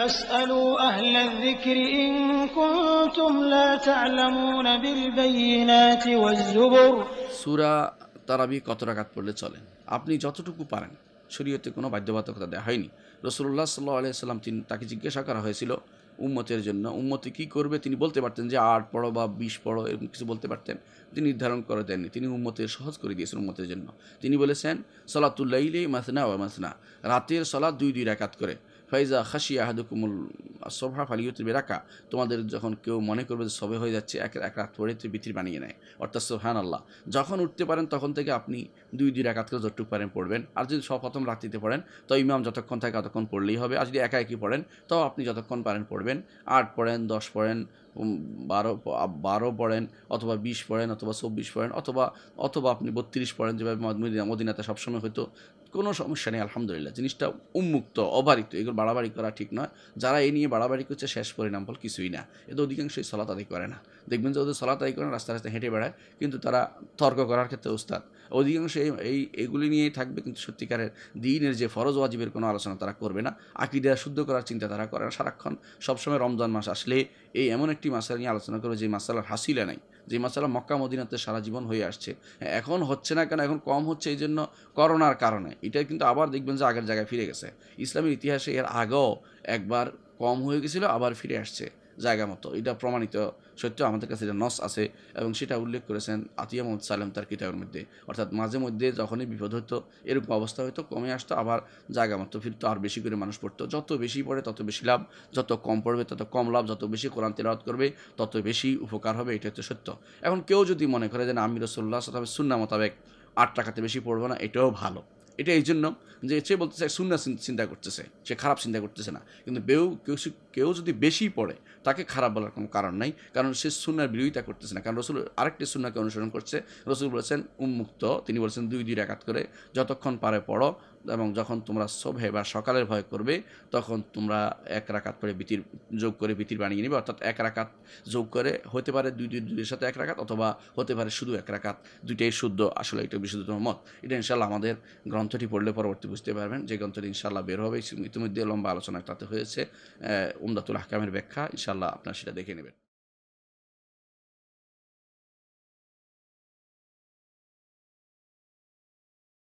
তারাবি কত রাকাত পড়লে চলেন আপনি যতটুকু পারেন শরীয়তে কোনো বাধ্যবাধকতা দেওয়া হয়নি রসুল্লাহ সাল্লাহ আলিয়া তিনি তাকে জিজ্ঞাসা করা হয়েছিল উম্মতের জন্য উম্মতি কি করবে তিনি বলতে পারতেন যে আট পড়ো বা বিশ পড়ো এরকম কিছু বলতে পারতেন তিনি নির্ধারণ করে দেননি তিনি উম্মতের সহজ করে দিয়েছেন উম্মতের জন্য তিনি বলেছেন সলাতুল্লাইলে মাসনা ও মাসনা রাতের সলা দুই দুই রাকাত করে ফাইজা খাসিয়া হাদুকুমুল সভা ফালিউত বেরাকা তোমাদের যখন কেউ মনে করবে যে সবে হয়ে যাচ্ছে এক এক রাত পরে বৃত্তি বানিয়ে নেয় অর্থাৎ সোহান আল্লাহ যখন উঠতে পারেন তখন থেকে আপনি দুই দুই রাকাত করে যতটুকু পারেন পড়বেন আর যদি সব প্রথম রাত্রিতে পড়েন তো ইমাম যতক্ষণ থাকে ততক্ষণ পড়লেই হবে আর যদি একা একই পড়েন তাও আপনি যতক্ষণ পারেন পড়বেন আট পড়েন দশ পড়েন বারো বারো পড়েন অথবা বিশ পড়েন অথবা চব্বিশ পড়েন অথবা অথবা আপনি বত্রিশ পড়েন যেভাবে মদিনাতে সবসময় হয়তো কোনো সমস্যা নেই আলহামদুলিল্লাহ জিনিসটা উন্মুক্ত অবারিত এগুলো বাড়াবাড়ি করা ঠিক নয় যারা এই নিয়ে বাড়াবাড়ি করছে শেষ পরিণাম ফল কিছুই না এতে অধিকাংশই সলা তাদের করে না দেখবেন যে ওদের সলা তাই করে না রাস্তা রাস্তায় হেঁটে বেড়ায় কিন্তু তারা তর্ক করার ক্ষেত্রে উস্তাদ অধিকাংশ এই এগুলি নিয়েই থাকবে কিন্তু সত্যিকারের দিনের যে ফরজ ওয়াজিবের কোনো আলোচনা তারা করবে না আকিদা শুদ্ধ করার চিন্তা তারা করে না সারাক্ষণ সবসময় রমজান মাস আসলে এই এমন একটি একটি মাসালা নিয়ে আলোচনা করবো যে মাসালার হাসিলে নাই যে মাসালা মক্কা মদিনাতে সারা জীবন হয়ে আসছে এখন হচ্ছে না কেন এখন কম হচ্ছে এই জন্য করোনার কারণে এটা কিন্তু আবার দেখবেন যে আগের জায়গায় ফিরে গেছে ইসলামের ইতিহাসে এর আগেও একবার কম হয়ে গেছিলো আবার ফিরে আসছে জায়গা মতো এটা প্রমাণিত সত্য আমাদের কাছে এটা নস আছে এবং সেটা উল্লেখ করেছেন আতিয়া মোহাম্মদ সালেম তার কিতাবের মধ্যে অর্থাৎ মাঝে মধ্যে যখনই বিপদ হতো এরকম অবস্থা হতো কমে আসতো আবার জায়গা মতো ফিরতো আর বেশি করে মানুষ পড়তো যত বেশি পড়ে তত বেশি লাভ যত কম পড়বে তত কম লাভ যত বেশি কোরআন তেলাওয়াত করবে তত বেশি উপকার হবে এটা হচ্ছে সত্য এখন কেউ যদি মনে করে যে আমি রসোল্লা সাল্লামের সুন্না মোতাবেক আট টাকাতে বেশি পড়বো না এটাও ভালো এটা এই জন্য যে সে বলতেছে শূন্য চিন্তা করতেছে সে খারাপ চিন্তা করতেছে না কিন্তু বেউ কেউ কেউ যদি বেশি পড়ে তাকে খারাপ বলার কোনো কারণ নাই কারণ সে সুন্নার বিরোধিতা করতেছে না কারণ রসুল আরেকটি সুন্নাকে অনুসরণ করছে রসুল বলেছেন উন্মুক্ত তিনি বলেছেন দুই দুই একাত করে যতক্ষণ পারে পড়ো এবং যখন তোমরা সভে বা সকালের ভয় করবে তখন তোমরা এক রাকাত করে বিতির যোগ করে বিতির বানিয়ে নেবে অর্থাৎ এক রাকাত যোগ করে হতে পারে দুই দুই দুইয়ের সাথে এক রাকাত অথবা হতে পারে শুধু এক রাকাত দুইটাই শুদ্ধ আসলে এটা বিশুদ্ধতম মত এটা ইনশাল্লাহ আমাদের গ্রন্থ গ্রন্থটি পড়লে পরবর্তী বুঝতে পারবেন যে গ্রন্থটি ইনশাল্লাহ বের হবে ইতিমধ্যে লম্বা আলোচনা তাতে হয়েছে উমদাতুল হাকামের ব্যাখ্যা ইনশাল্লাহ আপনারা সেটা দেখে নেবেন